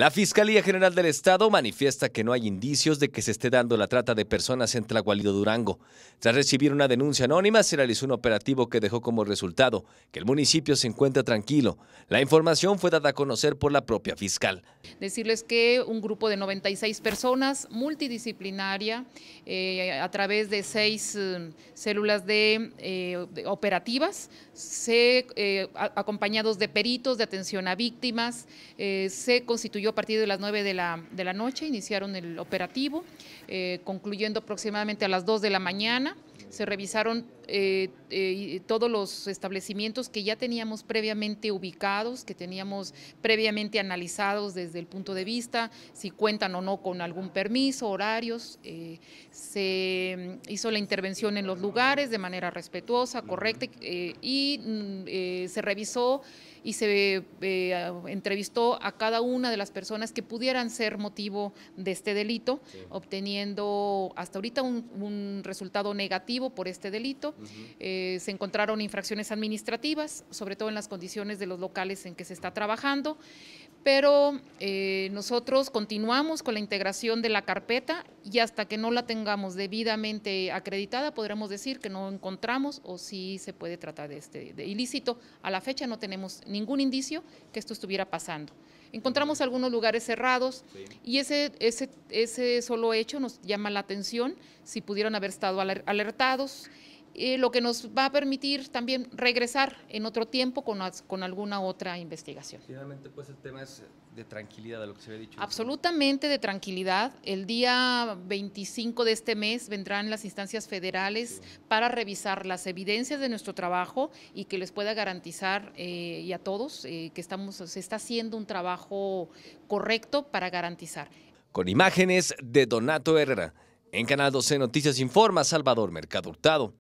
La Fiscalía General del Estado manifiesta que no hay indicios de que se esté dando la trata de personas en Tlahualido Durango. Tras recibir una denuncia anónima, se realizó un operativo que dejó como resultado que el municipio se encuentra tranquilo. La información fue dada a conocer por la propia fiscal. Decirles que un grupo de 96 personas multidisciplinaria, eh, a través de seis eh, células eh, de, operativas, se, acompañados de peritos de atención a víctimas, se constituyó a partir de las 9 de la, noche iniciaron el operativo, eh, concluyendo aproximadamente a las 2 de la mañana se revisaron eh, eh, todos los establecimientos que ya teníamos previamente ubicados, que teníamos previamente analizados desde el punto de vista, si cuentan o no con algún permiso, horarios. Eh, se mm, hizo la intervención en los lugares de manera respetuosa, correcta y mm, se revisó y se entrevistó a cada una de las personas que pudieran ser motivo de este delito, obteniendo hasta ahorita un resultado negativo por este delito. Eh, se encontraron infracciones administrativas, sobre todo en las condiciones de los locales en que se está trabajando. Pero eh, nosotros continuamos con la integración de la carpeta y hasta que no la tengamos debidamente acreditada podremos decir que no encontramos o si se puede tratar de este de ilícito. A la fecha no tenemos ningún indicio que esto estuviera pasando. Encontramos algunos lugares cerrados y ese, ese, ese solo hecho nos llama la atención, si pudieron haber estado alertados lo que nos va a permitir también regresar en otro tiempo con, alguna otra investigación. Finalmente, pues el tema es de tranquilidad, lo que se había dicho. Absolutamente de tranquilidad. El día 25 de este mes vendrán las instancias federales para revisar las evidencias de nuestro trabajo y que les pueda garantizar eh, y a todos eh, que estamos, se está haciendo un trabajo correcto para garantizar. Con imágenes de Donato Herrera. En Canal 12 Noticias informa Salvador Mercado Hurtado.